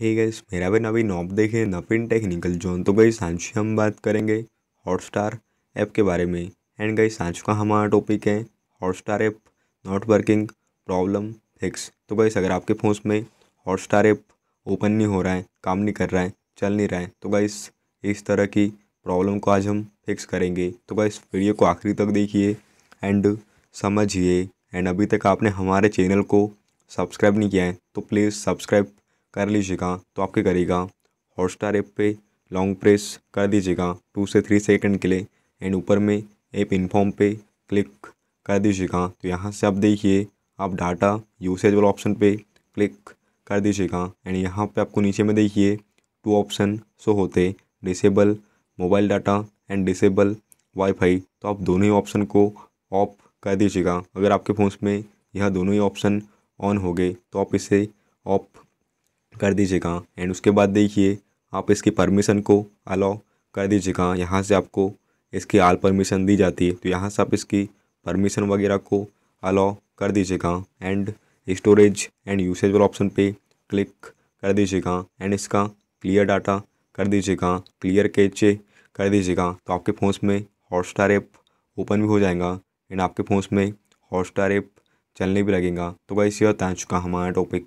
हे hey gas मेरा भी नवीन op देखे नवीन टेक्निकल जोन तो गई सांच हम बात करेंगे हॉटस्टार ऐप के बारे में एंड गई सांच का हमारा टॉपिक है Hotstar app not working problem fix तो गई अगर आपके फ़ोन में हॉटस्टार ऐप ओपन नहीं हो रहा है काम नहीं कर रहा है चल नहीं रहा है तो गई इस तरह की प्रॉब्लम को आज हम फिक्स करेंगे तो गई वीडियो को आखिरी तक देखिए एंड समझिए एंड अभी तक आपने हमारे चैनल को सब्सक्राइब नहीं किया है तो प्लीज़ सब्सक्राइब कर लीजिएगा तो आपके करेगा स्टार ऐप पर लॉन्ग प्रेस कर दीजिएगा टू से थ्री सेकंड के लिए एंड ऊपर में ऐप इन्फॉर्म पे क्लिक कर दीजिएगा तो यहाँ से आप देखिए आप डाटा यूसेज वाला ऑप्शन पे क्लिक कर दीजिएगा एंड यहाँ पे आपको नीचे में देखिए टू ऑप्शन सो होते disable mobile data and disable wifi तो आप दोनों ही ऑप्शन को ऑफ कर दीजिएगा अगर आपके फ़ोन में यह दोनों ही ऑप्शन ऑन हो गए तो आप इसे ऑफ कर दीजिएगा एंड उसके बाद देखिए आप इसकी परमिशन को अलाउ कर दीजिएगा यहाँ से आपको इसकी आल परमिशन दी जाती है तो यहाँ से आप इसकी परमिशन वगैरह को अलाउ कर दीजिएगा एंड स्टोरेज एंड यूसेज वाला ऑप्शन पे क्लिक कर दीजिएगा एंड इसका क्लियर डाटा कर दीजिएगा क्लियर कैचे कर दीजिएगा तो आपके फ़ोन में हॉटस्टार ऐप ओपन भी हो जाएगा एंड आपके फ़ोन में हॉटस्टार ऐप चलने भी लगेगा तो वैसे और आ चुका हमारा टॉपिक